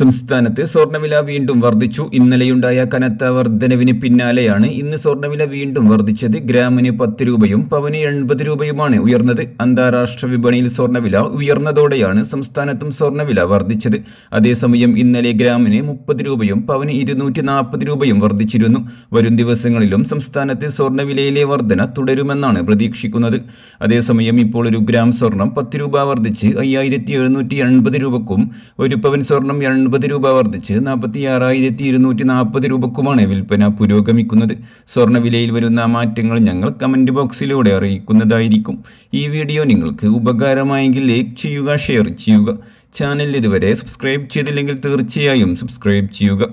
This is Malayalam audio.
സംസ്ഥാനത്ത് സ്വർണ്ണവില വീണ്ടും വർദ്ധിച്ചു ഇന്നലെയുണ്ടായ കനത്ത വർധനവിന് പിന്നാലെയാണ് ഇന്ന് സ്വർണ്ണവില വീണ്ടും വർദ്ധിച്ചത് ഗ്രാമിന് പത്ത് രൂപയും പവന് എൺപത് രൂപയുമാണ് ഉയർന്നത് അന്താരാഷ്ട്ര വിപണിയിൽ സ്വർണ്ണവില ഉയർന്നതോടെയാണ് സംസ്ഥാനത്തും സ്വർണ്ണവില വർദ്ധിച്ചത് അതേസമയം ഇന്നലെ ഗ്രാമിന് മുപ്പത് രൂപയും പവന് ഇരുന്നൂറ്റി നാൽപ്പത് രൂപയും വർദ്ധിച്ചിരുന്നു വരും ദിവസങ്ങളിലും സംസ്ഥാനത്ത് സ്വർണ്ണവിലയിലെ വർധന തുടരുമെന്നാണ് പ്രതീക്ഷിക്കുന്നത് അതേസമയം ഇപ്പോൾ ഒരു ഗ്രാം സ്വർണം പത്ത് രൂപ വർദ്ധിച്ച് അയ്യായിരത്തി രൂപക്കും ഒരു പവൻ സ്വർണം എൺപത് രൂപ വർദ്ധിച്ച് നാൽപ്പത്തി ആറായിരത്തി ഇരുന്നൂറ്റി നാൽപ്പത് രൂപക്കുമാണ് വിൽപ്പന പുരോഗമിക്കുന്നത് സ്വർണ്ണവിലയിൽ വരുന്ന മാറ്റങ്ങൾ ഞങ്ങൾ കമൻറ്റ് ബോക്സിലൂടെ അറിയിക്കുന്നതായിരിക്കും ഈ വീഡിയോ നിങ്ങൾക്ക് ഉപകാരമായെങ്കിൽ ലൈക്ക് ചെയ്യുക ഷെയർ ചെയ്യുക ചാനൽ ഇതുവരെ സബ്സ്ക്രൈബ് ചെയ്തില്ലെങ്കിൽ തീർച്ചയായും സബ്സ്ക്രൈബ് ചെയ്യുക